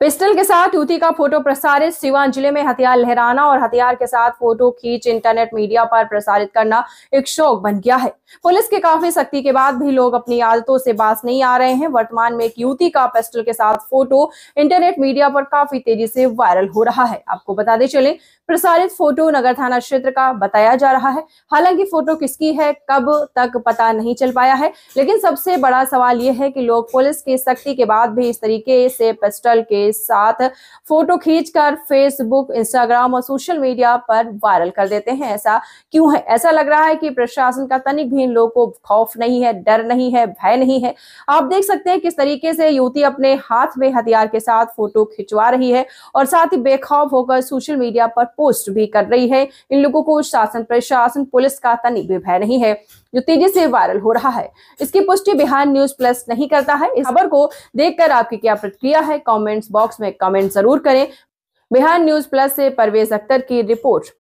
pistol के साथ युवती का फोटो प्रसारित सिवान जिले में हथियार लहराना और हथियार के साथ फोटो खींच इंटरनेट मीडिया पर प्रसारित करना एक शौक बन गया है पुलिस के काफी सख्ती के बाद भी लोग अपनी आदतों से बास नहीं आ रहे हैं वर्तमान में एक युवती का पिस्टल के साथ फोटो इंटरनेट मीडिया पर काफी तेजी से वायरल हो रहा है आपको बता दें चले प्रसारित फोटो नगर थाना क्षेत्र का बताया जा रहा है हालांकि फोटो किसकी है कब तक पता नहीं चल पाया है लेकिन सबसे बड़ा सवाल यह है कि लोग पुलिस की सख्ती के बाद भी इस तरीके से पिस्टल के साथ फोटो खींचकर फेसबुक इंस्टाग्राम और सोशल मीडिया पर वायरल कर देते हैं ऐसा क्यों है ऐसा लग रहा है कि प्रशासन का तनिक भी इन लोगों को खौफ नहीं है डर नहीं है भय नहीं है आप देख सकते हैं किस तरीके से युवती अपने हाथ में हथियार के साथ फोटो खिंचवा रही है और साथ ही बेखौफ होकर सोशल मीडिया पर पोस्ट भी कर रही है इन लोगों को शासन प्रशासन पुलिस का तनिक भी भय नहीं है जो तेजी से वायरल हो रहा है इसकी पुष्टि बिहार न्यूज प्लस नहीं करता है इस खबर को देखकर आपकी क्या प्रतिक्रिया है कॉमेंट्स बॉक्स में कमेंट जरूर करें बिहार न्यूज प्लस से परवेज अख्तर की रिपोर्ट